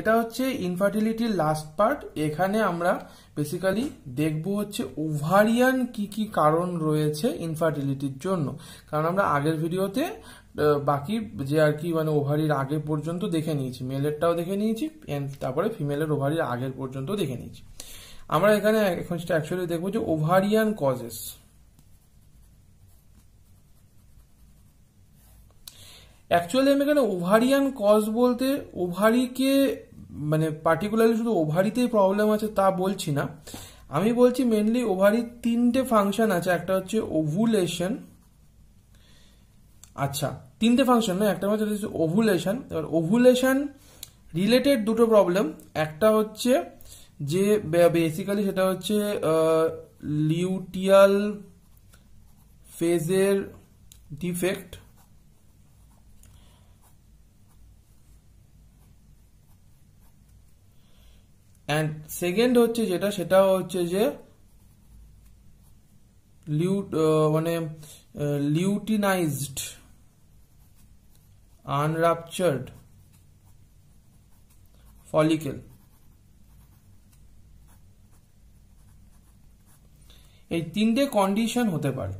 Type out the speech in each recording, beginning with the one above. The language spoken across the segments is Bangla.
এটা হচ্ছে ইনফার্টিলিটির লাস্ট পার্ট এখানে আমরা বেসিক্যালি দেখব হচ্ছে ওভারিয়ান কি কি কারণ রয়েছে ইনফার্টিলিটির জন্য কারণ আমরা আগের ভিডিওতে বাকি যে আর কি মানে ওভারির আগে পর্যন্ত দেখে নিয়েছি মেলেরটাও দেখে নিয়েছি তারপরে ফিমেলের ওভারির আগের পর্যন্ত দেখে নিয়েছি আমরা এখানে এখন সেটা অ্যাকচুয়ালি দেখবো যে ওভারিয়ান কজেস অ্যাকচুয়ালি আমি এখানে ওভারিয়ান কজ বলতে ওভারিকে মানে পার্টিকুলারলি শুধু ওভারিতেই প্রবলেম আছে তা বলছি না আমি বলছি মেনলি ওভারির তিনটে ফাংশন আছে একটা হচ্ছে ওভুলেশন আচ্ছা তিনটে ফাংশন না একটা হচ্ছে ওভুলেশন এবার ওভুলেশন রিলেটেড দুটো প্রবলেম একটা হচ্ছে যে বেসিক্যালি সেটা হচ্ছে লিউটিয়াল ফেজের ডিফেক্ট অ্যান্ড সেকেন্ড হচ্ছে যেটা সেটা হচ্ছে যে লিউট মানে লিউটিনাইজড আনরাপচার্ড ফলিকেল এই তিনটে কন্ডিশন হতে পারে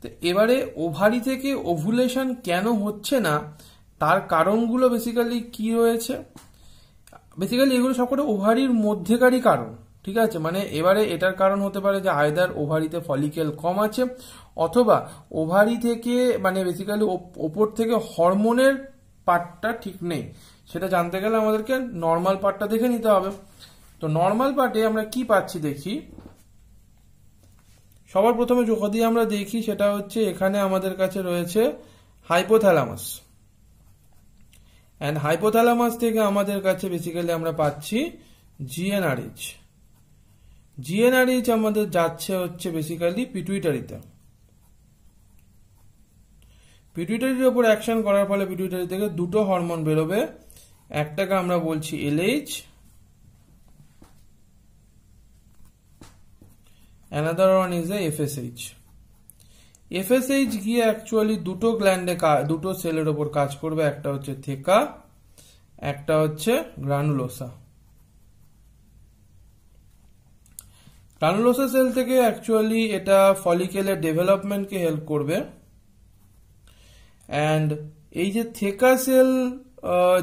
তো এবারে ওভারি থেকে ওভুলেশন কেন হচ্ছে না তার কারণগুলো বেসিক্যালি কি রয়েছে বেসিক্যালি এগুলো সবকটা ওভারির মধ্যেকারই কারণ ঠিক আছে মানে এবারে এটার কারণ হতে পারে যে আয়দার ওভারিতে ফলিকেল কম আছে অথবা ওভারি থেকে মানে বেসিক্যালি ওপর থেকে হরমোনের পার্টটা ঠিক নেই সেটা জানতে গেলে আমাদেরকে নর্মাল পার্টটা দেখে নিতে হবে তো নর্মাল পার্টে আমরা কি পাচ্ছি দেখি সবার প্রথমে যদি আমরা দেখি সেটা হচ্ছে এখানে আমাদের কাছে রয়েছে হাইপোথ্যালামাস অ্যান্ড হাইপোথ্যালামাস থেকে আমাদের কাছে বেসিক্যালি আমরা পাচ্ছি জিএনআরএইচ জিএনআরএইচ আমাদের যাচ্ছে হচ্ছে বেসিক্যালি পিটুইটারিতে পিটুইটারির ওপর অ্যাকশন করার ফলে পিটুইটারি থেকে দুটো হরমোন বেরোবে একটাকে আমরা বলছি LH another one is a FSH FSH গিয়ে অ্যাকচুয়ালি দুটো গ্ল্যান্ডে দুটো সেলের ওপর কাজ করবে একটা হচ্ছে থেকা একটা হচ্ছে গ্রানুলোসা গ্রানুলোসা সেল থেকে অ্যাকচুয়ালি এটা ফলিকেলের ডেভেলপমেন্টকে হেল্প করবে অ্যান্ড এই যে থেকা সেল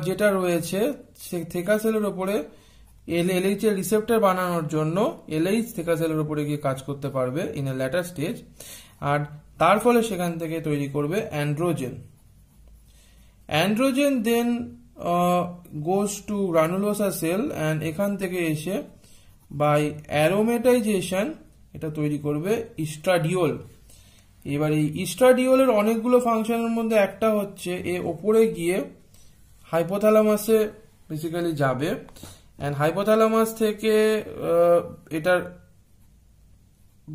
যেটা রয়েছে থেকা সেলের ওপরে এল এলএইচ এর রিসেপ্টার বানানোর জন্য এলএইচ থেকা সেলের উপরে গিয়ে কাজ করতে পারবে ইন এ ল্যাটার স্টেজ আর তার ফলে সেখান থেকে তৈরি করবে androgen androgen then goes to granulosa cell and এখান থেকে এসে বাই অ্যারোমেটাইজেশন এটা তৈরি করবে ইস্ট্রাডিওল এবার এই ইস্ট্রাডিওলের অনেকগুলো ফাংশনের মধ্যে একটা হচ্ছে এ ওপরে গিয়ে হাইপোথ্যালামাসে বেসিক্যালি যাবে অ্যান্ড হাইপোথ্যালামাস থেকে এটার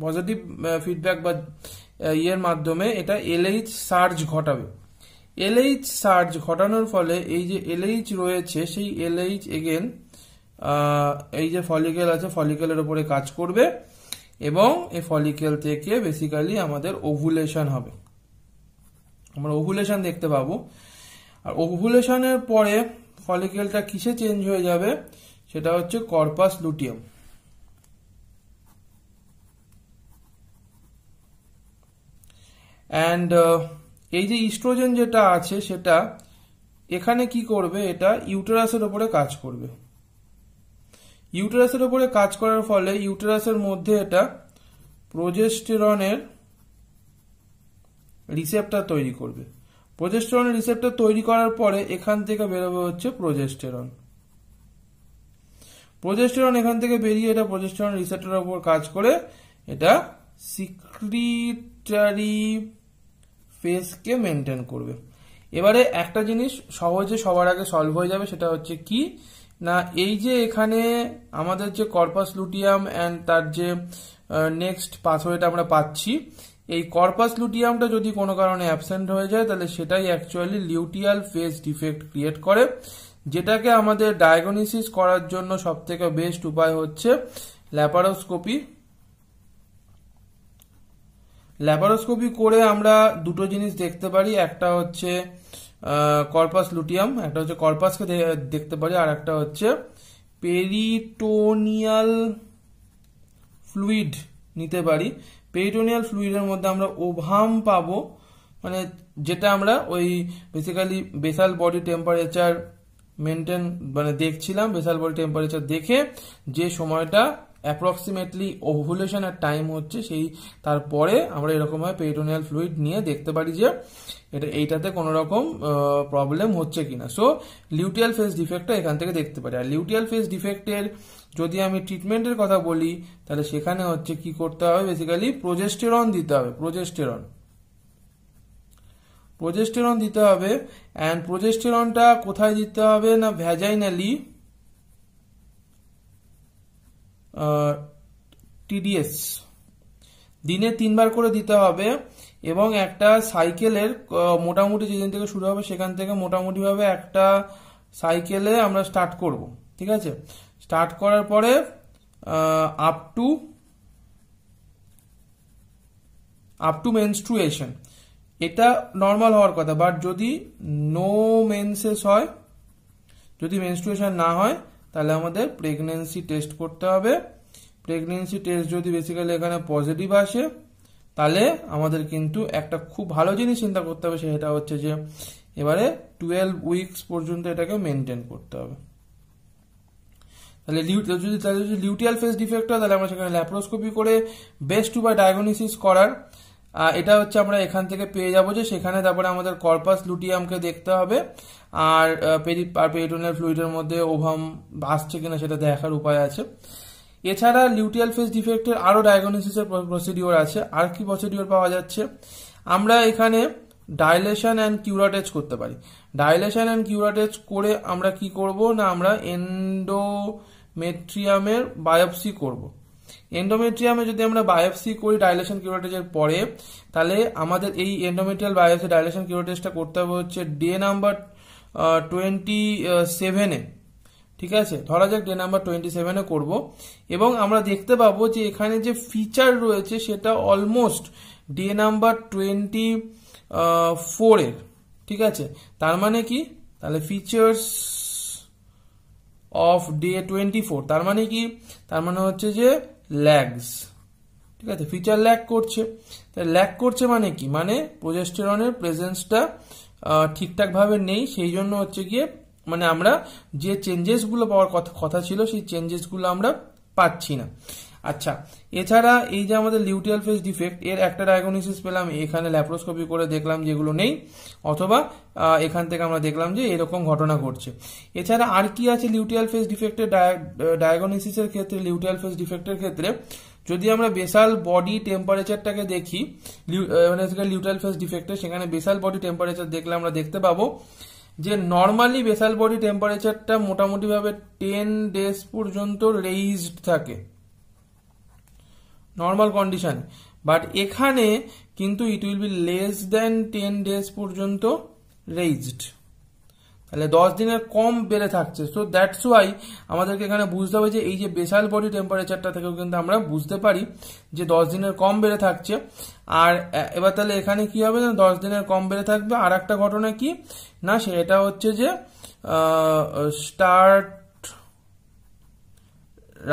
পজিটিভ ফিডব্যাক বা ইয়ের মাধ্যমে এটা এলএইচ সার্জ ঘটাবে এলএইচ সার্জ ঘটানোর ফলে এই যে এলএইচ রয়েছে সেই এলএইচ এগেন এই যে ফলিকেল আছে ফলিকেলের ওপরে কাজ করবে এবং এই ফলিকেল থেকে বেসিক্যালি আমাদের ওভুলেশন হবে আমরা ওভুলেশন দেখতে পাবো আর ওভুলেশনের পরে ফলিকেলটা কিসে চেঞ্জ হয়ে যাবে সেটা হচ্ছে কর্পাস লুটিয়াম অ্যান্ড uh, এই যে ইস্ট্রোজেন যেটা আছে সেটা এখানে কি করবে এটা ইউটেরাসের ওপরে কাজ করবে ইউটেরাসের ওপরে কাজ করার ফলে ইউটেরাসের মধ্যে এটা প্রজেস্টেরনের রিসেপ্টার তৈরি করবে প্রজেস্টেরনের রিসেপ্টার তৈরি করার পরে এখান থেকে বেরোবে হচ্ছে প্রজেস্টেরন প্রজেস্টেরন এখান থেকে বেরিয়ে এটা প্রজেস্টেরন রিসেপ্টারের ওপর কাজ করে এটা সিক্রিটারি ফেসকে মেনটেন করবে এবারে একটা জিনিস সহজে সবার আগে সলভ হয়ে যাবে সেটা হচ্ছে কি না এই যে এখানে আমাদের যে কর্পাস লুটিয়াম অ্যান্ড তার যে নেক্সট পাথওয়েটা আমরা পাচ্ছি এই কর্পাস লুটিয়ামটা যদি কোনো কারণে অ্যাবসেন্ট হয়ে যায় তাহলে সেটাই actually luteal phase defect create করে যেটাকে আমাদের ডায়াগনিসিস করার জন্য সবথেকে বেস্ট উপায় হচ্ছে ল্যাপারোস্কোপি ল্যাপারোস্কোপি করে আমরা দুটো জিনিস দেখতে পারি একটা হচ্ছে কর্পাস লুটিয়াম একটা হচ্ছে কর্পাসকে দেখতে পারি আর একটা হচ্ছে পেরিটোনিয়াল ফ্লুইড নিতে পারি পেরিটোনিয়াল ফ্লুইডের মধ্যে আমরা ওভাম পাবো মানে যেটা আমরা ওই basically basal body temperature maintain মানে দেখছিলাম বেসাল বডি টেম্পারেচার দেখে যে সময়টা অ্যাপ্রক্সিমেটলি ওভুলেশনের টাইম হচ্ছে সেই তারপরে আমরা এরকমভাবে পেটোনিয়াল ফ্লুইড নিয়ে দেখতে পারি যে এটা এইটাতে কোনো রকম প্রবলেম হচ্ছে কিনা সো লিউটিয়াল ফেস ডিফেক্টটা এখান থেকে দেখতে পারি আর লিউটিয়াল ফেস ডিফেক্টের যদি আমি ট্রিটমেন্টের কথা বলি তাহলে সেখানে হচ্ছে কি করতে হবে বেসিক্যালি প্রোজেস্টেরন দিতে হবে প্রোজেস্টেরন প্রোজেস্টেরন দিতে হবে অ্যান্ড প্রোজেস্টেরনটা কোথায় দিতে হবে না ভ্যাজাইনালি টিডিএস দিনে তিনবার করে দিতে হবে এবং একটা সাইকেলের মোটামুটি যেদিন থেকে শুরু হবে সেখান থেকে মোটামুটিভাবে একটা সাইকেলে আমরা স্টার্ট করব ঠিক আছে স্টার্ট করার পরে up to up to menstruation এটা নর্মাল হওয়ার কথা বাট যদি নো মেনসেস হয় যদি মেনস্ট্রুয়েশন না হয় তাহলে আমাদের প্রেগনেন্সি টেস্ট করতে হবে প্রেগনেন্সি টেস্ট যদি বেসিক্যালি এখানে পজিটিভ আসে তাহলে আমাদের কিন্তু একটা খুব ভালো জিনিস চিন্তা করতে হবে সেটা হচ্ছে যে এবারে টুয়েলভ উইকস পর্যন্ত এটাকে মেনটেন করতে হবে তাহলে যদি তাহলে যদি লিউটিয়াল ফেস ডিফেক্ট হয় তাহলে আমরা সেখানে ল্যাপ্রোস্কোপি করে বেস্ট বা ডায়াগনোসিস করার এটা হচ্ছে আমরা এখান থেকে পেয়ে যাবো যে সেখানে তারপরে আমাদের কর্পাস লুটিয়ামকে দেখতে হবে আর পেরি আর পেরিটোনিয়াল ফ্লুইডের মধ্যে ওভাম আসছে কিনা সেটা দেখার উপায় আছে এছাড়া লিউটিয়াল ফেস ডিফেক্টের আরও ডায়াগনোসিসের প্রসিডিওর আছে আর কি প্রসিডিওর পাওয়া যাচ্ছে আমরা এখানে ডায়লেশন অ্যান্ড কিউরাটেজ করতে পারি ডায়লেশন অ্যান্ড কিউরাটেজ করে আমরা কি করব না আমরা এন্ডোমেট্রিয়ামের বায়োপসি করব এন্ডোমেট্রিয়ামে যদি আমরা বায়োপসি করি ডাইলেশন কিউরাটেজের পরে তাহলে আমাদের এই এন্ডোমেট্রিয়াল বায়োপসি ডাইলেশন কিউরাটেজটা করতে হবে হচ্ছে ডে নাম্বার টোয়েন্টি সেভেনে ঠিক আছে ধরা যাক ডে নাম্বার টোয়েন্টি সেভেনে করবো এবং আমরা দেখতে পাবো যে এখানে যে ফিচার রয়েছে সেটা অলমোস্ট ডে নাম্বার টোয়েন্টি ফোরের ঠিক আছে তার মানে কি তাহলে features of day twenty four তার মানে কি তার মানে হচ্ছে যে ল্যাগস ঠিক আছে ফিচার ল্যাগ করছে ল্যাগ করছে মানে কি মানে প্রোজেস্টেরনের প্রেজেন্সটা ঠিকঠাকভাবে নেই সেই জন্য হচ্ছে গিয়ে মানে আমরা যে চেঞ্জেসগুলো পাওয়ার কথা কথা ছিল সেই চেঞ্জেসগুলো আমরা পাচ্ছি না আচ্ছা এছাড়া এই যে আমাদের লিউটিয়াল ফেস ডিফেক্ট এর একটা ডায়াগনোসিস পেলাম এখানে ল্যাপ্রোস্কোপি করে দেখলাম যেগুলো নেই অথবা এখান থেকে আমরা দেখলাম যে এরকম ঘটনা ঘটছে এছাড়া আর কি আছে লিউটিয়াল ফেস ডিফেক্টের ডায়াগনোসিসের ক্ষেত্রে লিউটিয়াল ফেস ডিফেক্টের ক্ষেত্রে যদি আমরা বেসাল বডি টেম্পারেচারটাকে দেখি মানে লিউট্রাল ফেস ডিফেক্টে সেখানে বেসাল বডি টেম্পারেচার দেখলে আমরা দেখতে পাবো যে নর্মালি বেসাল বডি টেম্পারেচারটা মোটামুটিভাবে টেন ডেজ পর্যন্ত রেইজড থাকে নর্মাল কন্ডিশন বাট এখানে কিন্তু it will be less than ten days পর্যন্ত রেইজড তাহলে দশ দিনের কম বেড়ে থাকছে সো দ্যাটস ওয়াই আমাদেরকে এখানে বুঝতে হবে যে এই যে বেসাল বডি টেম্পারেচারটা থেকেও কিন্তু আমরা বুঝতে পারি যে দশ দিনের কম বেড়ে থাকছে আর এবার তাহলে এখানে কি হবে না দশ দিনের কম বেড়ে থাকবে আর একটা ঘটনা কি না সেটা হচ্ছে যে start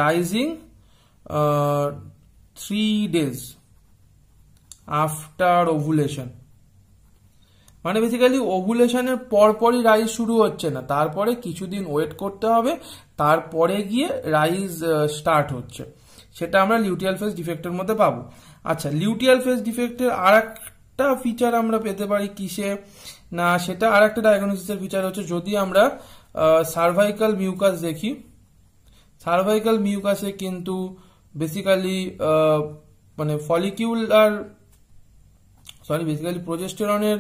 rising three days after ovulation মানে বেসিক্যালি ওভুলেশনের পরপরই রাইজ শুরু হচ্ছে না তারপরে কিছুদিন ওয়েট করতে হবে তারপরে গিয়ে রাইজ স্টার্ট হচ্ছে সেটা আমরা লিউটিয়াল ফেস ডিফেক্টের মধ্যে পাবো আচ্ছা লিউটিয়াল ফেস ডিফেক্টের আর একটা ফিচার আমরা পেতে পারি কিসে না সেটা আর একটা ডায়াগনোসিসের ফিচার হচ্ছে যদি আমরা সার্ভাইকাল মিউকাস দেখি সার্ভাইকাল মিউকাসে কিন্তু বেসিক্যালি মানে ফলিকিউল আর সরি বেসিক্যালি আহ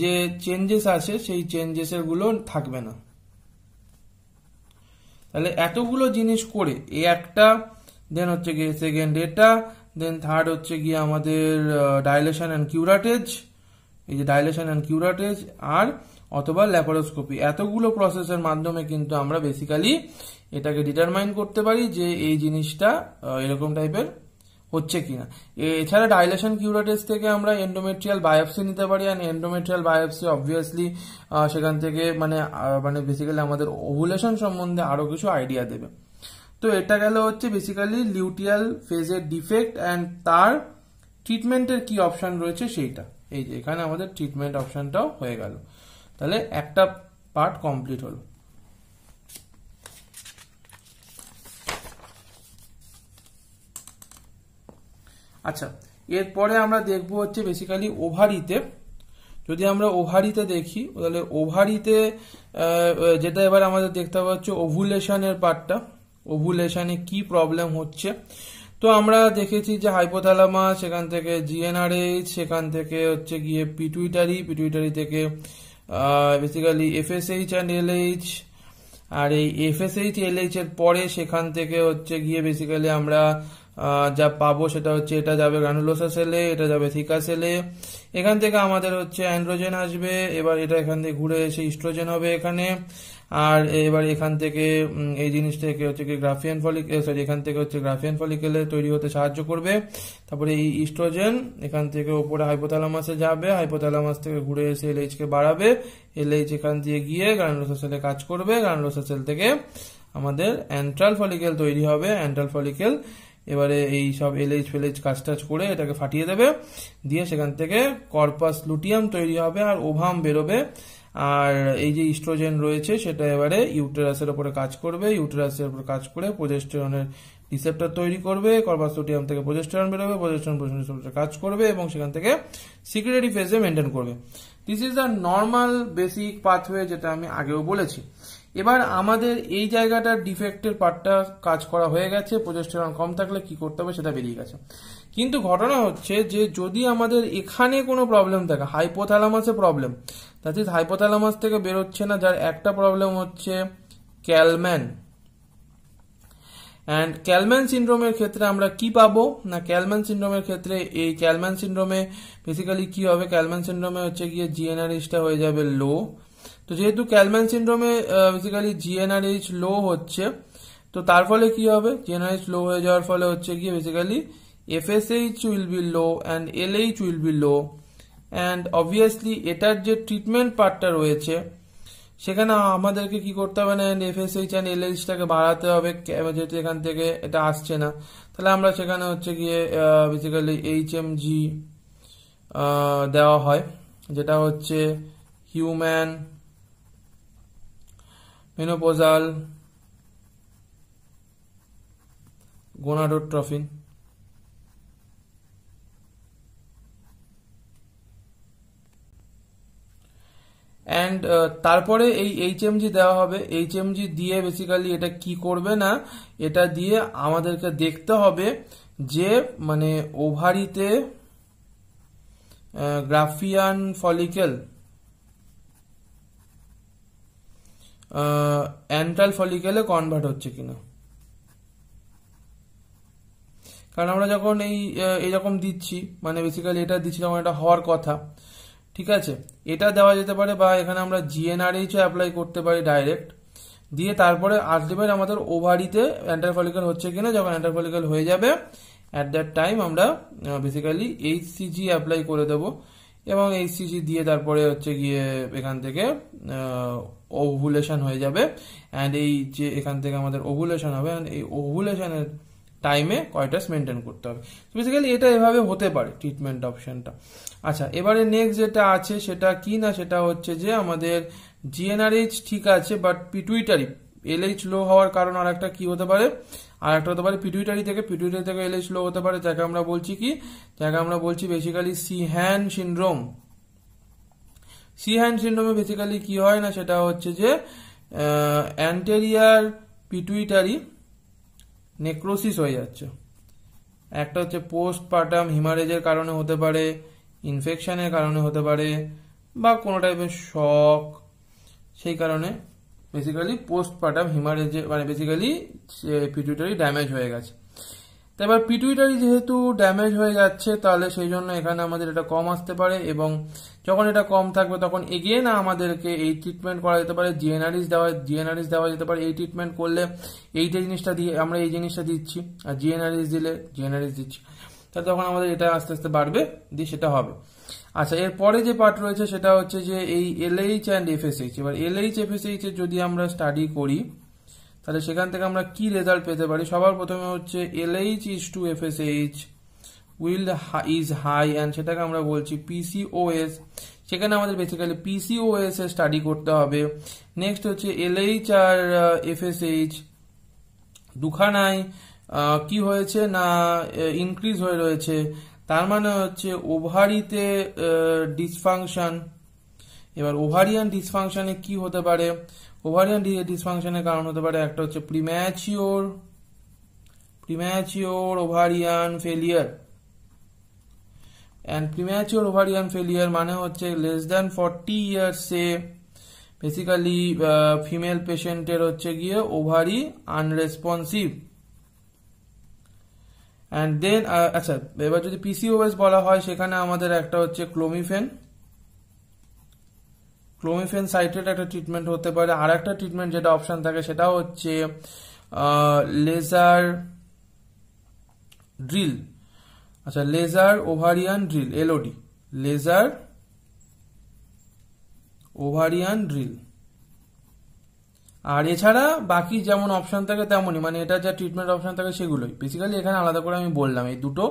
যে চেঞ্জেস আছে সেই চেঞ্জেস গুলো থাকবে না তাহলে এতগুলো জিনিস করে এ একটা দেন হচ্ছে গিয়ে সেকেন্ড এটা দেন থার্ড হচ্ছে গিয়ে আমাদের ডাইলেশন অ্যান্ড কিউরাটেজ এই যে ডাইলেশন অ্যান্ড কিউরাটেজ আর অথবা ল্যাপারোস্কোপি এতগুলো প্রসেসের মাধ্যমে কিন্তু আমরা বেসিক্যালি এটাকে ডিটারমাইন করতে পারি যে এই জিনিসটা এরকম টাইপের হচ্ছে কিনা এছাড়া ডাইলেশন কিউরা টেস্ট থেকে আমরা এন্ডোমেট্রিয়াল বায়োপসি নিতে পারি অ্যান্ড এন্ডোমেট্রিয়াল বায়োপসি অবভিয়াসলি সেখান থেকে মানে মানে বেসিক্যালি আমাদের ওভুলেশন সম্বন্ধে আরও কিছু আইডিয়া দেবে তো এটা গেল হচ্ছে বেসিক্যালি লিউটিয়াল ফেজের ডিফেক্ট অ্যান্ড তার ট্রিটমেন্টের কি অপশান রয়েছে সেইটা এই যে এখানে আমাদের ট্রিটমেন্ট অপশানটাও হয়ে গেল তাহলে একটা পার্ট কমপ্লিট হলো আচ্ছা এরপরে আমরা দেখব হচ্ছে বেসিক্যালি ওভারিতে যদি আমরা ওভারিতে দেখি তাহলে ওভারিতে যেটা এবার আমাদের দেখতে পাওয়া হচ্ছে ওভুলেশনের পার্টটা ওভুলেশনে কি প্রবলেম হচ্ছে তো আমরা দেখেছি যে হাইপোথালামা সেখান থেকে জিএনআরএইচ সেখান থেকে হচ্ছে গিয়ে পিটুইটারি পিটুইটারি থেকে বেসিক্যালি এফএসএইচ অ্যান্ড এলএইচ আর এই এফএসএইচ এলএইচ এর পরে সেখান থেকে হচ্ছে গিয়ে বেসিক্যালি আমরা যা পাবো সেটা হচ্ছে এটা যাবে গ্রানুলোসা সেলে এটা যাবে থিকা সেলে এখান থেকে আমাদের হচ্ছে অ্যান্ড্রোজেন আসবে এবার এটা এখান থেকে ঘুরে এসে ইস্ট্রোজেন হবে এখানে আর এবার এখান থেকে এই জিনিস থেকে হচ্ছে কি গ্রাফিয়ান ফলিক সরি এখান থেকে হচ্ছে গ্রাফিয়ান ফলিকেলে তৈরি হতে সাহায্য করবে তারপরে এই ইস্ট্রোজেন এখান থেকে ওপরে হাইপোথ্যালামাসে যাবে হাইপোথ্যালামাস থেকে ঘুরে এসে এলএইচকে বাড়াবে এলএইচ এখান দিয়ে গিয়ে গ্রানুলোসা সেলে কাজ করবে গ্রানুলোসা সেল থেকে আমাদের অ্যান্ট্রাল ফলিকেল তৈরি হবে অ্যান্ট্রাল ফলিকেল এবারে এই সব এলএইচ ফেলেজ কাজ টাজ করে এটাকে ফাটিয়ে দেবে দিয়ে সেখান থেকে কর্পাস লুটিয়াম তৈরি হবে আর ওভাম বেরোবে আর এই যে ইস্ট্রোজেন রয়েছে সেটা এবারে ইউটেরাসের ওপরে কাজ করবে ইউটেরাসের ওপরে কাজ করে প্রজেস্টেরনের রিসেপ্টার তৈরি করবে কর্পাস লুটিয়াম থেকে প্রজেস্টেরন বেরোবে প্রজেস্টেরন প্রজেস্টেরন কাজ করবে এবং সেখান থেকে সিক্রেটারি ফেজে মেনটেন করবে this is the normal basic pathway যেটা আমি আগেও বলেছি এবার আমাদের এই জায়গাটার ডিফেক্টের পার্টটা কাজ করা হয়ে গেছে প্রজেস্টেরন কম থাকলে কি করতে হবে সেটা বেরিয়ে গেছে কিন্তু ঘটনা হচ্ছে যে যদি আমাদের এখানে কোনো প্রবলেম থাকে হাইপোথ্যালামাসে প্রবলেম তাতে হাইপোথ্যালামাস থেকে বেরোচ্ছে না যার একটা প্রবলেম হচ্ছে ক্যালম্যান অ্যান্ড ক্যালম্যান সিন্ড্রোমের ক্ষেত্রে আমরা কি পাবো না ক্যালম্যান সিন্ড্রোমের ক্ষেত্রে এই ক্যালম্যান সিন্ড্রোমে বেসিক্যালি কি হবে ক্যালম্যান সিন্ড্রোমে হচ্ছে গিয়ে জিএনআরএসটা হয়ে যাবে লো তো যেহেতু ক্যালম্যান সিন্ড্রোমে বেসিক্যালি জিএনআরএইচ লো হচ্ছে তো তার ফলে কি হবে জিএনআরএইচ লো হয়ে যাওয়ার ফলে হচ্ছে গিয়ে basically FSH will be low and LH will be low and obviously এটার যে ট্রিটমেন্ট পার্টটা রয়েছে সেখানে আমাদেরকে কি করতে হবে না অ্যান্ড এফএসএইচ অ্যান্ড এলএইচটাকে বাড়াতে হবে যেহেতু এখান থেকে এটা আসছে না তাহলে আমরা সেখানে হচ্ছে গিয়ে বেসিক্যালি এইচ এম জি দেওয়া হয় যেটা হচ্ছে হিউম্যান মেনোপোজাল গোনাডোট্রফিন অ্যান্ড তারপরে এই এইচএমজি দেওয়া হবে এইচএমজি দিয়ে বেসিক্যালি এটা কি করবে না এটা দিয়ে আমাদেরকে দেখতে হবে যে মানে ওভারিতে গ্রাফিয়ান ফলিকেল অ্যান্টাল ফলিকেলে কনভার্ট হচ্ছে কিনা কারণ আমরা যখন এই এরকম দিচ্ছি মানে বেসিক্যালি এটা দিচ্ছি যখন এটা হওয়ার কথা ঠিক আছে এটা দেওয়া যেতে পারে বা এখানে আমরা জিএনআরএইচও অ্যাপ্লাই করতে পারি ডাইরেক্ট দিয়ে তারপরে আলটিমেট আমাদের ওভারিতে অ্যান্টারফলিক্যাল হচ্ছে কিনা যখন অ্যান্টারফলিক্যাল হয়ে যাবে অ্যাট দ্যাট টাইম আমরা বেসিক্যালি এইচসিজি অ্যাপ্লাই করে দেবো এবং এই সিজি দিয়ে তারপরে হচ্ছে গিয়ে এখান থেকে ওভুলেশন হয়ে যাবে অ্যান্ড এই যে এখান থেকে আমাদের ওভুলেশন হবে অ্যান্ড এই ওভুলেশনের টাইমে কয়টাস মেনটেন করতে হবে বেসিক্যালি এটা এভাবে হতে পারে ট্রিটমেন্ট অপশনটা আচ্ছা এবারে নেক্সট যেটা আছে সেটা কি না সেটা হচ্ছে যে আমাদের জিএনআরএইচ ঠিক আছে বাট পিটুইটারি এলএইচ লো হওয়ার কারণ আর একটা কি হতে পারে আর একটা হতে পারে পিটুইটারি থেকে পিটুইটারি থেকে এলএইচ লো হতে পারে যাকে আমরা বলছি কি যাকে আমরা বলছি বেসিক্যালি সিহ্যান সিন্ড্রোম সিহ্যান সিন্ড্রোমে বেসিক্যালি কি হয় না সেটা হচ্ছে যে অ্যান্টেরিয়ার পিটুইটারি নেক্রোসিস হয়ে যাচ্ছে একটা হচ্ছে পোস্ট পার্টাম হিমারেজের কারণে হতে পারে ইনফেকশনের কারণে হতে পারে বা কোনো টাইপের শখ সেই কারণে বেসিক্যালি পোস্টপার্টাম হিমারেজে মানে বেসিক্যালি পিটুইটারি ড্যামেজ হয়ে গেছে তো এবার পিটুইটারি যেহেতু ড্যামেজ হয়ে যাচ্ছে তাহলে সেই জন্য এখানে আমাদের এটা কম আসতে পারে এবং যখন এটা কম থাকবে তখন এগিয়ে না আমাদেরকে এই ট্রিটমেন্ট করা যেতে পারে জিএনআরিস দেওয়া জিএনআরিস দেওয়া যেতে পারে এই ট্রিটমেন্ট করলে এইটা জিনিসটা দিয়ে আমরা এই জিনিসটা দিচ্ছি আর জিএনআরিস দিলে জিএনআরিস দিচ্ছি তাহলে তখন আমাদের এটা আস্তে আস্তে বাড়বে দিয়ে সেটা হবে আচ্ছা এর পরে যে পার্ট রয়েছে সেটা হচ্ছে যে এই এলএইচ অ্যান্ড এফএসএইচ এবার এলএইচ এফএসএইচ এর যদি আমরা স্টাডি করি তাহলে সেখান থেকে আমরা কি রেজাল্ট পেতে পারি সবার প্রথমে হচ্ছে LH is to FSH will is high and সেটাকে আমরা বলছি পিসিওএস সেখানে আমাদের বেসিক্যালি পিসিওএস এর স্টাডি করতে হবে নেক্সট হচ্ছে এলএইচ আর এফএসএইচ দুখানায় কি হয়েছে না ইনক্রিজ হয়ে রয়েছে তার মানে হচ্ছে ওভারিতে ডিসফাংশন এবার ওভারিয়ান ডিসফাংশনে কি হতে পারে ওভারিয়ান ডিসফাংশনের কারণ হতে পারে একটা হচ্ছে premature premature ovarian failure and premature ovarian failure মানে হচ্ছে লেস দ্যান ফর্টি ইয়ার্সে বেসিক্যালি ফিমেল পেশেন্টের হচ্ছে গিয়ে ovary unresponsive and then uh, আচ্ছা এবার যদি পিসিওএস বলা হয় সেখানে আমাদের একটা হচ্ছে ক্লোমিফেন ক্লোমিফেন সাইটের একটা ট্রিটমেন্ট হতে পারে আর একটা ট্রিটমেন্ট যেটা অপশান থাকে সেটা হচ্ছে লেজার ড্রিল আচ্ছা laser ovarian drill LOD laser ovarian drill আর এছাড়া বাকি যেমন অপশান থাকে তেমনই মানে এটা যা ট্রিটমেন্ট অপশান থাকে সেগুলোই বেসিক্যালি এখানে আলাদা করে আমি বললাম এই দুটো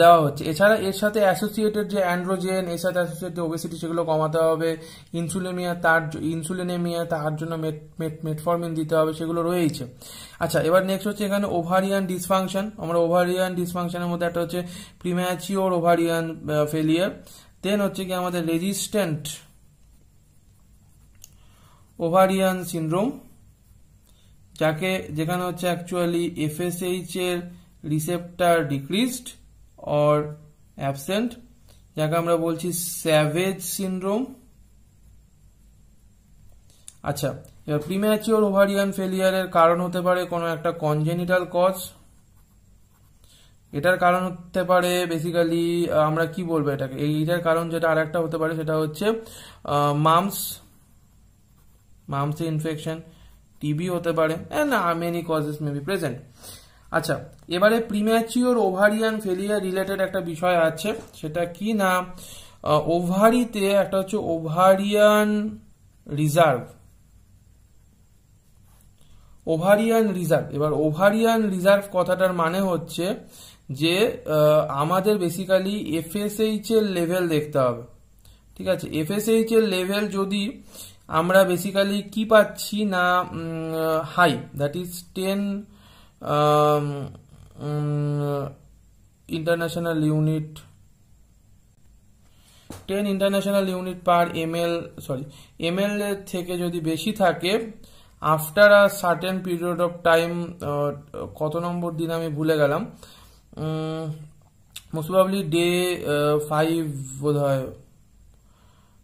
দেওয়া হচ্ছে এছাড়া এর সাথে অ্যাসোসিয়েটেড যে অ্যান্ড্রোজেন এর সাথে অ্যাসোসিয়েটেড ওবেসিটি সেগুলো কমাতে হবে ইনসুলেমিয়া তার ইনসুলিনেমিয়া তার জন্য মেটফর্মিন দিতে হবে সেগুলো রয়েছে আচ্ছা এবার নেক্সট হচ্ছে এখানে ওভারিয়ান ডিসফাংশন আমরা ওভারিয়ান ডিসফাংশনের মধ্যে একটা হচ্ছে প্রিম্যাচিওর ওভারিয়ান ফেলিয়ার দেন হচ্ছে কি আমাদের রেজিস্ট্যান্ট ওভারিয়ান সিনড্রোম যাকে যেখানে হচ্ছে অ্যাকচুয়ালি এফএসএইচ এর রিসেপ্টার ডিক্রিজড অর অ্যাবসেন্ট যাকে আমরা বলছি স্যাভেজ সিনড্রোম আচ্ছা এবার প্রিম্যাচিওর ওভারিয়ান ফেলিয়ারের কারণ হতে পারে কোনো একটা কনজেনিটাল কজ এটার কারণ হতে পারে বেসিক্যালি আমরা কি বলবো এটাকে এইটার কারণ যেটা আর একটা হতে পারে সেটা হচ্ছে মামস মামসে ইনফেকশন টিবি হতে পারে না many causes may be present আচ্ছা এবারে প্রিম্যাচিওর ওভারিয়ান ফেলিয়ার রিলেটেড একটা বিষয় আছে সেটা কি না ওভারিতে একটা হচ্ছে ওভারিয়ান রিজার্ভ ওভারিয়ান রিজার্ভ এবার ওভারিয়ান রিজার্ভ কথাটার মানে হচ্ছে যে আমাদের বেসিক্যালি এফএসএইচ এর লেভেল দেখতে হবে ঠিক আছে এফএসএইচ এর লেভেল যদি আমরা বেসিক্যালি কি পাচ্ছি না high that is ten international unit ten international unit per M L sorry M L থেকে যদি বেশি থাকে after a certain period of time কত নম্বর দিন আমি ভুলে গেলাম মোস্ট ডে ফাইভ বোধ হয়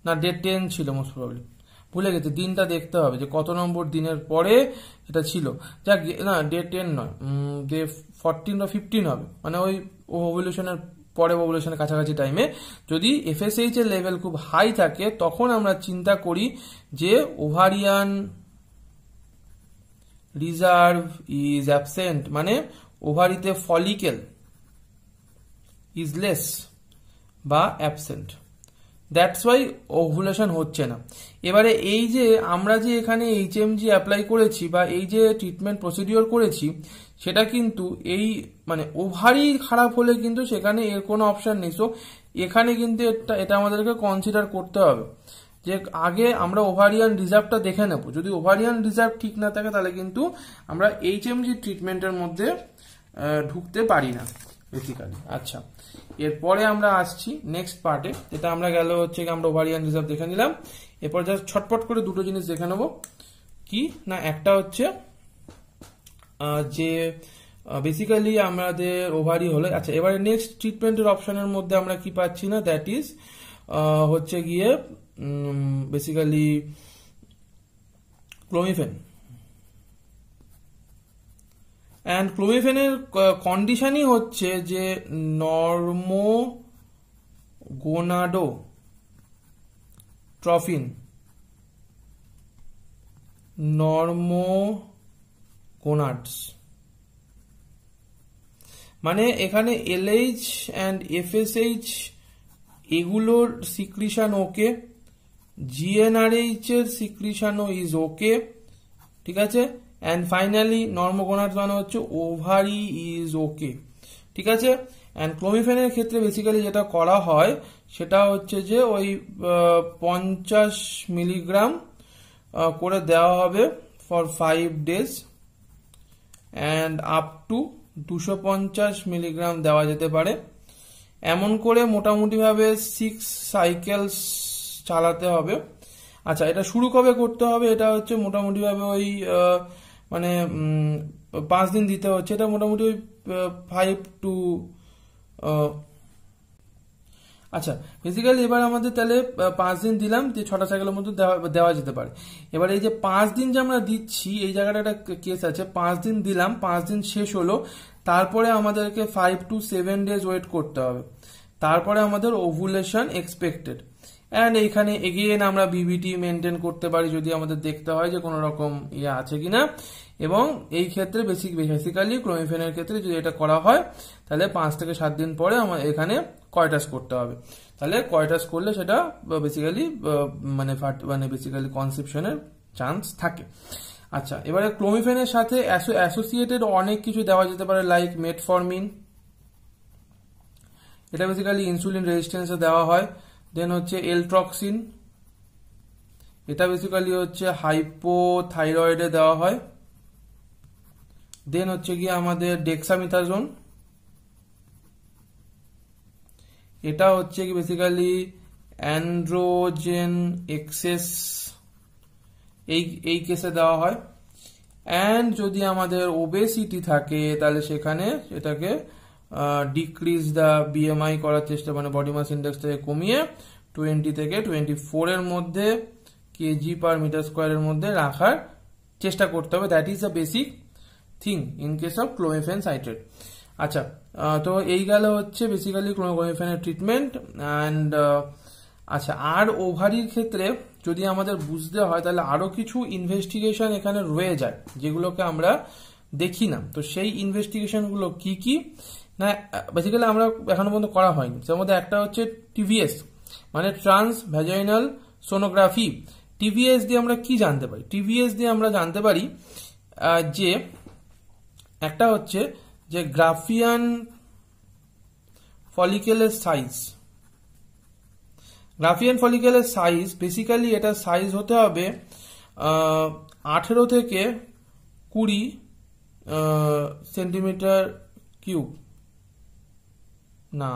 না ডে টেন ছিল মোস্ট ভুলে গেছি দিনটা দেখতে হবে যে কত নম্বর দিনের পরে এটা ছিল যা না ডে টেন নয় ডে ফরটিন বা ফিফটিন হবে মানে ওই ওভলিউশনের পরে ওভলিউশনের কাছাকাছি টাইমে যদি এফএসএইচ এর লেভেল খুব হাই থাকে তখন আমরা চিন্তা করি যে ওভারিয়ান রিজার্ভ ইজ অ্যাবসেন্ট মানে ওভারিতে ফলিকেল ইজ লেস বা অ্যাবসেন্ট দ্যাটস ওয়াই ওভুলেশন হচ্ছে না এবারে এই যে আমরা যে এখানে এইচ এম জি অ্যাপ্লাই করেছি বা এই যে ট্রিটমেন্ট প্রসিডিওর করেছি সেটা কিন্তু এই মানে ওভারই খারাপ হলে কিন্তু সেখানে এর কোনো অপশান নেই সো এখানে কিন্তু এটা এটা আমাদেরকে কনসিডার করতে হবে যে আগে আমরা ওভারিয়ান রিজার্ভটা দেখে নেব যদি ওভারিয়ান রিজার্ভ ঠিক না থাকে তাহলে কিন্তু আমরা এইচ এম জি ট্রিটমেন্টের মধ্যে ঢুকতে পারি না বেসিক্যালি আচ্ছা এরপরে আমরা আসছি নেক্সট পার্টে যেটা আমরা গেল হচ্ছে আমরা ওভারিয়ান রিজার্ভ দেখে নিলাম এরপর জাস্ট ছটপট করে দুটো জিনিস দেখে নেবো কি না একটা হচ্ছে যে বেসিক্যালি আমাদের ওভারি হলে আচ্ছা এবারে নেক্সট ট্রিটমেন্টের অপশনের মধ্যে আমরা কি পাচ্ছি না দ্যাট ইজ হচ্ছে গিয়ে বেসিক্যালি ক্লোমিফেন অ্যান্ড ক্লোমিফেনের কন্ডিশনই হচ্ছে যে নর্মো গোনাডো ট্রফিন নর্মো কোনাডস মানে এখানে এলএইচ অ্যান্ড এফএসএইচ এগুলোর সিক্রিশান ওকে জিএনআরএইচ এর সিক্রিশন ইজ ওকে ঠিক আছে অ্যান্ড ফাইনালি নর্মকোনার মানে হচ্ছে ওভারি ইজ ওকে ঠিক আছে অ্যান্ড ক্লোমিফেনের ক্ষেত্রে বেসিক্যালি যেটা করা হয় সেটা হচ্ছে যে ওই পঞ্চাশ মিলিগ্রাম করে দেওয়া হবে for five days and up to দুশো পঞ্চাশ মিলিগ্রাম দেওয়া যেতে পারে এমন করে মোটামুটিভাবে সিক্স সাইকেলস চালাতে হবে আচ্ছা এটা শুরু কবে করতে হবে এটা হচ্ছে মোটামুটিভাবে ওই মানে পাঁচ দিন দিতে হচ্ছে এটা মোটামুটি ওই ফাইভ টু আচ্ছা বেসিক্যালি এবার আমাদের তাহলে পাঁচ দিন দিলাম যে ছটা সাইকেলের মধ্যে দেওয়া যেতে পারে এবার এই যে পাঁচ দিন যে আমরা দিচ্ছি এই জায়গাটা একটা কেস আছে পাঁচ দিন দিলাম পাঁচ দিন শেষ হলো তারপরে আমাদেরকে five to seven days wait করতে হবে তারপরে আমাদের ওভুলেশন এক্সপেক্টেড অ্যান্ড এইখানে এগেন আমরা বিবিটি মেনটেন করতে পারি যদি আমাদের দেখতে হয় যে কোনো রকম ইয়ে আছে কিনা এবং এই ক্ষেত্রে বেসিক বেসিক্যালি ক্রোমিফেনের ক্ষেত্রে যদি এটা করা হয় তাহলে পাঁচ থেকে সাত দিন পরে আমার এখানে কয়টাস করতে হবে তাহলে কয়টাস করলে সেটা বেসিক্যালি মানে মানে বেসিক্যালি কনসেপশনের চান্স থাকে আচ্ছা এবারে ক্রোমিফেনের সাথে অ্যাসোসিয়েটেড অনেক কিছু দেওয়া যেতে পারে লাইক মেটফর্মিন এটা বেসিক্যালি ইনসুলিন রেজিস্টেন্সে দেওয়া হয় দেন হচ্ছে এলট্রক্সিন এটা বেসিক্যালি হচ্ছে হাইপোথাইরয়েডে দেওয়া হয় দেন হচ্ছে গিয়ে আমাদের ডেক্সামিথাজোন এটা হচ্ছে কি বেসিক্যালি অ্যান্ড্রোজেন এক্সেস এই এই কেসে দেওয়া হয় অ্যান্ড যদি আমাদের ওবেসিটি থাকে তাহলে সেখানে এটাকে ডিক্রিজ দ্য বিএমআই করার চেষ্টা মানে বডি মাস ইন্ডেক্স থেকে কমিয়ে টোয়েন্টি থেকে টোয়েন্টি ফোরের মধ্যে কেজি পার মিটার স্কোয়ারের মধ্যে রাখার চেষ্টা করতে হবে that is a basic thing in case of clomiphene citrate আচ্ছা তো এই গেল হচ্ছে বেসিক্যালি ক্লোমিফেনের ট্রিটমেন্ট অ্যান্ড আচ্ছা আর ওভারির ক্ষেত্রে যদি আমাদের বুঝতে হয় তাহলে আরও কিছু ইনভেস্টিগেশন এখানে রয়ে যায় যেগুলোকে আমরা দেখি না তো সেই ইনভেস্টিগেশনগুলো কি কি না বেসিক্যালি আমরা এখনো পর্যন্ত করা হয়নি তার মধ্যে একটা হচ্ছে টিভিএস মানে ট্রান্স ভ্যাজাইনাল সোনোগ্রাফি টিভিএস দিয়ে আমরা কি জানতে পারি টিভিএস দিয়ে আমরা জানতে পারি যে একটা হচ্ছে যে গ্রাফিয়ান ফলিকেলের সাইজ গ্রাফিয়ান ফলিকেলের সাইজ বেসিক্যালি এটা সাইজ হতে হবে আঠেরো থেকে কুড়ি সেন্টিমিটার কিউব না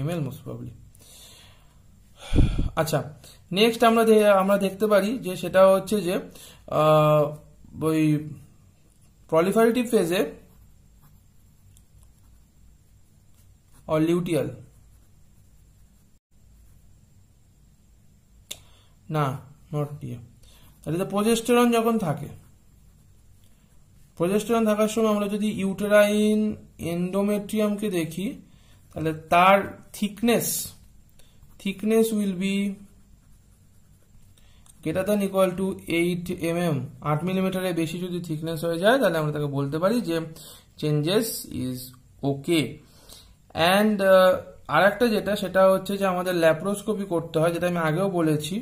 এমএল মোস্ট প্রবলি আচ্ছা নেক্সট আমরা আমরা দেখতে পারি যে সেটা হচ্ছে যে ওই প্রলিফারেটিভ ফেজে অর লিউটিয়াল না নট ডিএ তাহলে তো প্রজেস্টেরন যখন থাকে প্রজেস্টেরন থাকার সময় আমরা যদি ইউটেরাইন এন্ডোমেট্রিয়ামকে দেখি তাহলে তার thickness thickness will be greater than equal to eight M M আট মিলিমিটারের বেশি যদি থিকনেস হয়ে যায় তাহলে আমরা তাকে বলতে পারি যে চেঞ্জেস ইজ ওকে অ্যান্ড আর একটা যেটা সেটা হচ্ছে যে আমাদের ল্যাপ্রোস্কোপি করতে হয় যেটা আমি আগেও বলেছি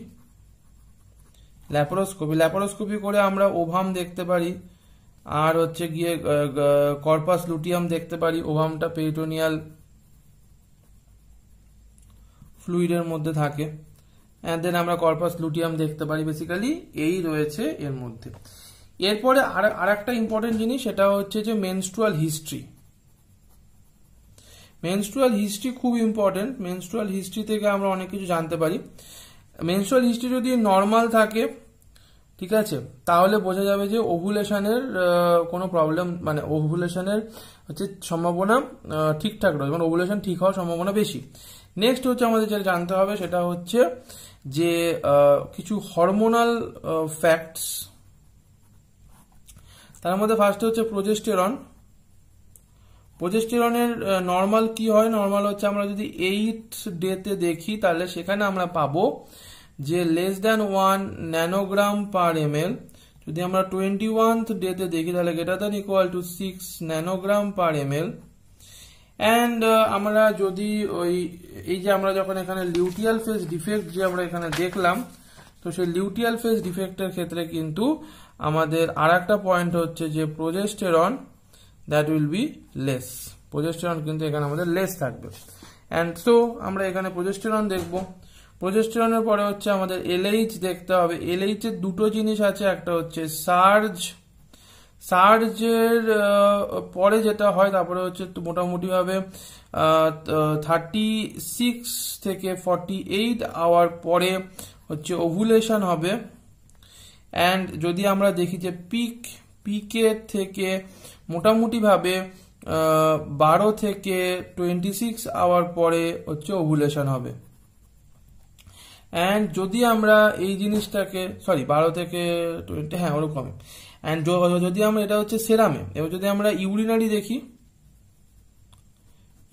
ল্যাপারোস্কোপি ল্যাপারোস্কোপি করে আমরা ওভাম দেখতে পারি আর হচ্ছে গিয়ে কর্পাস লুটিয়াম দেখতে পারি ওভামটা পেরিটোনিয়াল ফ্লুইডের মধ্যে থাকে অ্যান্ড দেন আমরা কর্পাস লুটিয়াম দেখতে পারি বেসিক্যালি এই রয়েছে এর মধ্যে এরপরে আর একটা ইম্পর্টেন্ট জিনিস সেটা হচ্ছে যে মেনস্ট্রুয়াল হিস্ট্রি মেনস্ট্রুয়াল হিস্ট্রি খুব ইম্পর্টেন্ট মেনস্ট্রুয়াল হিস্ট্রি থেকে আমরা অনেক কিছু জানতে পারি মেনস্ট্রুয়াল হিস্ট্রি যদি নর্মাল থাকে ঠিক আছে তাহলে বোঝা যাবে যে ওভুলেশনের কোনো প্রবলেম মানে ওভুলেশনের হচ্ছে সম্ভাবনা ঠিকঠাক রয়েছে মানে ওভুলেশন ঠিক হওয়ার সম্ভাবনা বেশি নেক্সট হচ্ছে আমাদের যেটা জানতে হবে সেটা হচ্ছে যে কিছু হরমোনাল ফ্যাক্টস তার মধ্যে ফার্স্ট হচ্ছে প্রজেস্টেরন প্রজেস্টেরনের নর্মাল কি হয় নর্মাল হচ্ছে আমরা যদি এইট ডেতে দেখি তাহলে সেখানে আমরা পাবো যে less than one nanogram per M L যদি আমরা টোয়েন্টি ওয়ান্থ ডেতে দেখি তাহলে greater than equal to six nanogram per M L and uh, আমরা যদি ওই এই যে আমরা যখন এখানে লিউটিয়াল ফেস ডিফেক্ট যে আমরা এখানে দেখলাম তো সেই লিউটিয়াল ফেস ডিফেক্টের ক্ষেত্রে কিন্তু আমাদের আর একটা পয়েন্ট হচ্ছে যে on that will be less progesterone কিন্তু এখানে আমাদের লেস থাকবে অ্যান্ড সো আমরা এখানে অন দেখব প্রজেস্টেরনের পরে হচ্ছে আমাদের এলএইচ দেখতে হবে এলএইচ এর দুটো জিনিস আছে একটা হচ্ছে সার্জ সার্জের পরে যেটা হয় তারপরে হচ্ছে মোটামুটিভাবে থার্টি সিক্স থেকে ফর্টি এইট আওয়ার পরে হচ্ছে ওভুলেশন হবে অ্যান্ড যদি আমরা দেখি যে পিক পিকে থেকে মোটামুটিভাবে বারো থেকে টোয়েন্টি সিক্স আওয়ার পরে হচ্ছে ওভুলেশন হবে অ্যান্ড যদি আমরা এই জিনিসটাকে সরি বারো থেকে টোয়েন্টি হ্যাঁ ওরকম অ্যান্ড যদি আমরা এটা হচ্ছে সেরামে এবার যদি আমরা ইউরিনারি দেখি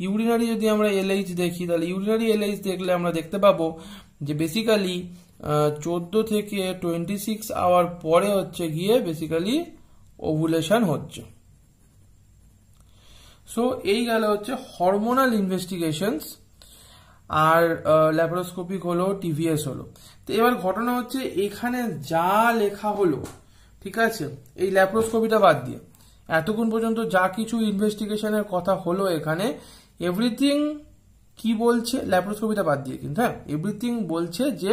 ইউরিনারি যদি আমরা এলএইচ দেখি তাহলে ইউরিনারি এলএইচ দেখলে আমরা দেখতে পাবো যে বেসিক্যালি চোদ্দ থেকে টোয়েন্টি সিক্স আওয়ার পরে হচ্ছে গিয়ে বেসিক্যালি ওভুলেশন হচ্ছে সো এই গেল হচ্ছে হরমোনাল ইনভেস্টিগেশনস আর ল্যাপারোস্কোপিক হলো টিভিএস হলো তো এবার ঘটনা হচ্ছে এখানে যা লেখা হলো ঠিক আছে এই ল্যাপ্রোস্কোপিটা বাদ দিয়ে এতক্ষণ পর্যন্ত যা কিছু ইনভেস্টিগেশনের কথা হলো এখানে এভরিথিং কি বলছে ল্যাপ্রোস্কোপিটা বাদ দিয়ে কিন্তু হ্যাঁ এভরিথিং বলছে যে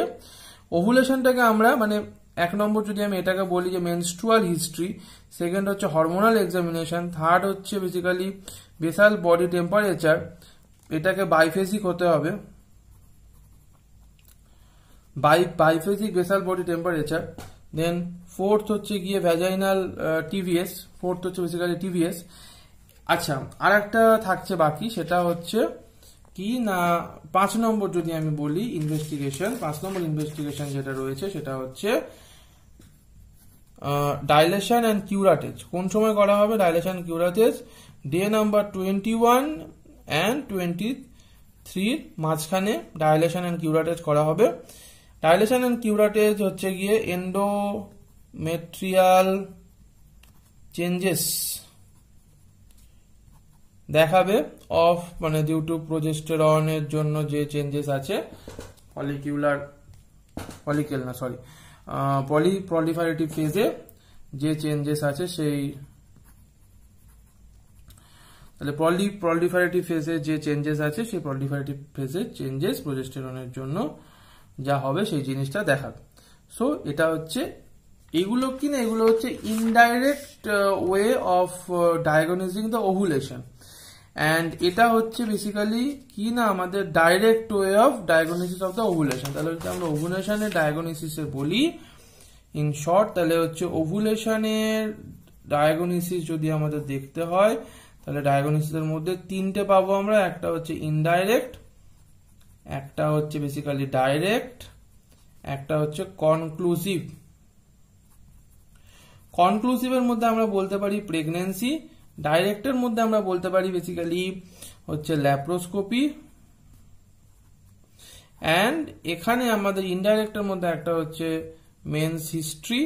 ওভুলেশনটাকে আমরা মানে এক নম্বর যদি আমি এটাকে বলি যে মেনস্ট্রুয়াল হিস্ট্রি সেকেন্ড হচ্ছে হরমোনাল এক্সামিনেশন থার্ড হচ্ছে বেসিক্যালি বেসাল বডি টেম্পারেচার এটাকে বাইফেসিক হতে হবে by biphasic basal body temperature then fourth হচ্ছে গিয়ে ভ্যাজাইনাল টিভিএস ফোর্থ হচ্ছে বেসিক্যালি টিভিএস আচ্ছা আর একটা থাকছে বাকি সেটা হচ্ছে কি না পাঁচ নম্বর যদি আমি বলি ইনভেস্টিগেশন পাঁচ নম্বর ইনভেস্টিগেশন যেটা রয়েছে সেটা হচ্ছে ডাইলেশন অ্যান্ড কিউরাটেজ কোন সময় করা হবে dilation curettage day number twenty one and twenty থ্রির মাঝখানে ডাইলেশন অ্যান্ড কিউরাটেজ করা হবে ডাইলেশন অ্যান্ড কিউরাটেজ হচ্ছে গিয়ে এন্ডো মেটেরিয়াল চেঞ্জেস দেখাবে অফ মানে ডিউ টু প্রোজেস্টেরনের জন্য যে চেঞ্জেস আছে পলিকিউলার পলিকেল না সরি পলি প্রলিফারেটিভ ফেজে যে চেঞ্জেস আছে সেই তাহলে পলি প্রলিফারেটিভ ফেজে যে চেঞ্জেস আছে সেই পলিফারেটিভ ফেজে চেঞ্জেস প্রোজেস্টেরনের জন্য যা হবে সেই জিনিসটা দেখাবে সো এটা হচ্ছে এগুলো কি না এগুলো হচ্ছে indirect way of diagnosing the ovulation and এটা হচ্ছে বেসিক্যালি কি না আমাদের direct way of diagnosis of the ovulation তাহলে হচ্ছে আমরা ওভুলেশনের ডায়াগনাইসিসে বলি ইন শর্ট তাহলে হচ্ছে ওভুলেশনের ডায়াগনাইসিস যদি আমাদের দেখতে হয় তাহলে ডায়াগনাইসিসের মধ্যে তিনটে পাবো আমরা একটা হচ্ছে ইনডাইরেক্ট একটা হচ্ছে বেসিক্যালি ডাইরেক্ট একটা হচ্ছে কনক্লুসিভ কনক্লুসিভের মধ্যে আমরা বলতে পারি প্রেগনেন্সি ডাইরেক্টের মধ্যে আমরা বলতে পারি বেসিক্যালি হচ্ছে ল্যাপ্রোস্কোপি অ্যান্ড এখানে আমাদের ইনডাইরেক্টের মধ্যে একটা হচ্ছে mens history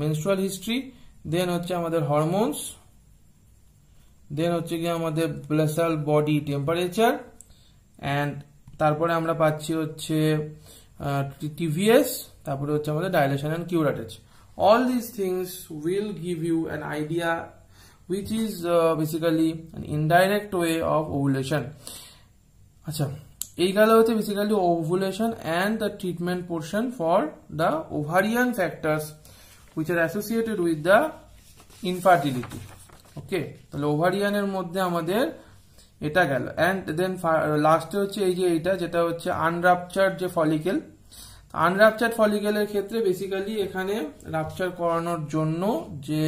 menstrual history then হচ্ছে আমাদের হরমোনস দেন হচ্ছে গিয়ে আমাদের ব্লেসাল বডি টেম্পারেচার অ্যান্ড তারপরে আমরা পাচ্ছি হচ্ছে টিভিএস তারপরে হচ্ছে আমাদের dilation and curettage all these things will give you an idea which is uh, basically an indirect way of ovulation আচ্ছা এই গেল হচ্ছে basically ovulation and the treatment portion for the ovarian factors which are associated with the infertility okay তাহলে ওভারিয়ানের মধ্যে আমাদের এটা গেল অ্যান্ড দেন লাস্টে হচ্ছে এই যে এটা যেটা হচ্ছে আনরাপচার যে ফলিকেল আনরাপচার ফলিকেলের ক্ষেত্রে বেসিক্যালি এখানে রাপচার করানোর জন্য যে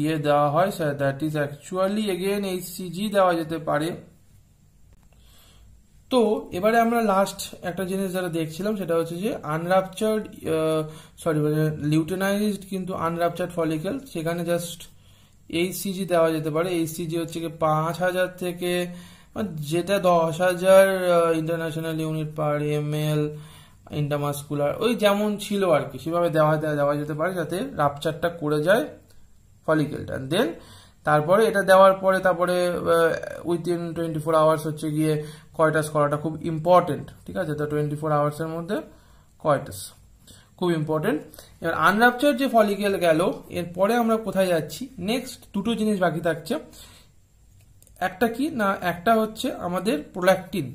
ইয়ে দেওয়া হয় sir that is actually again HCG দেওয়া যেতে পারে তো এবারে আমরা লাস্ট একটা জিনিস যারা দেখছিলাম সেটা হচ্ছে যে আনরাপচার্ড সরি মানে লিউটেনাইজড কিন্তু আনরাপচার্ড ফলিকেল সেখানে জাস্ট এইচসিজি দেওয়া যেতে পারে এইচসিজি হচ্ছে কি পাঁচ হাজার থেকে মানে যেটা দশ হাজার international unit per M L intermuscular ওই যেমন ছিল আর কি সেভাবে দেওয়া দেওয়া যেতে পারে যাতে রাপচারটা করে যায় ফলিকেলটা দেন তারপরে এটা দেওয়ার পরে তারপরে উইথিন টোয়েন্টি ফোর আওয়ার্স হচ্ছে গিয়ে কয়টাস করাটা খুব ইম্পর্টেন্ট ঠিক আছে তো টোয়েন্টি ফোর আওয়ার্সের মধ্যে কয়টাস খুব ইম্পর্টেন্ট এবার আনরাপচার যে ফলিকেল গেল এরপরে আমরা কোথায় যাচ্ছি নেক্সট দুটো জিনিস বাকি থাকছে একটা কি না একটা হচ্ছে আমাদের prolactin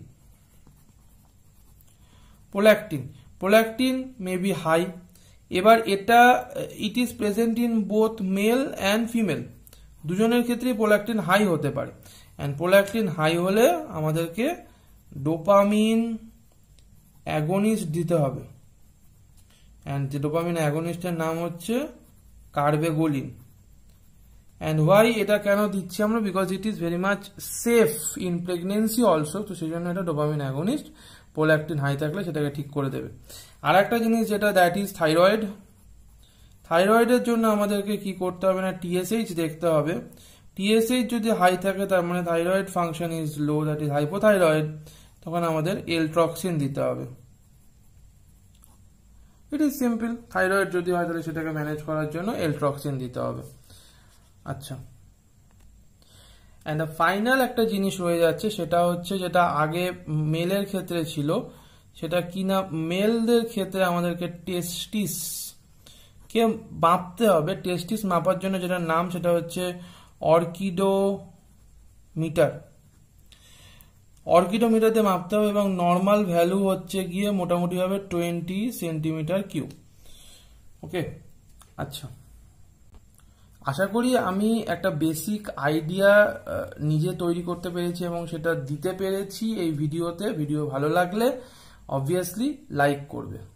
prolactin prolactin may be high এবার এটা it is present in both male and female দুজনের ক্ষেত্রে প্রোল্যাক্টিন হাই হতে পারে অ্যান্ড প্রোল্যাক্টিন হাই হলে আমাদেরকে ডোপামিন অ্যাগোনিস্ট দিতে হবে অ্যান্ড যে ডোপামিন অ্যাগোনিস্টের নাম হচ্ছে কার্বেগোলিন অ্যান্ড হোয়াই এটা কেন দিচ্ছি আমরা because it is very much safe in pregnancy also তো সেই জন্য এটা ডোপামিন অ্যাগোনিস্ট প্রোল্যাকটিন হাই থাকলে সেটাকে ঠিক করে দেবে আর একটা জিনিস যেটা দ্যাট ইজ থাইরয়েড থাইরয়েডের জন্য আমাদেরকে কি করতে হবে না টিএসএইচ দেখতে হবে টিএসএইচ যদি হাই থাকে তার মানে thyroid function is low that is hypothyroid তখন আমাদের এলট্রক্সিন দিতে হবে ইট ইজ সিম্পল থাইরয়েড যদি হয় তাহলে সেটাকে ম্যানেজ করার জন্য এলট্রক্সিন দিতে হবে আচ্ছা অ্যান্ড দ্য ফাইনাল একটা জিনিস রয়ে যাচ্ছে সেটা হচ্ছে যেটা আগে মেলের ক্ষেত্রে ছিল সেটা কিনা মেলদের ক্ষেত্রে আমাদেরকে টেস্টিস কে মাপতে হবে টেস্টিস মাপার জন্য যেটার নাম সেটা হচ্ছে অর্কিডোমিটার মিটার অর্কিডোমিটারতে মাপতে হবে এবং নর্মাল ভ্যালু হচ্ছে গিয়ে মোটামুটি হবে টোয়েন্টি সেন্টিমিটার কিউ ওকে আচ্ছা আশা করি আমি একটা বেসিক আইডিয়া নিজে তৈরি করতে পেরেছি এবং সেটা দিতে পেরেছি এই ভিডিওতে ভিডিও ভালো লাগলে অবভিয়াসলি লাইক করবে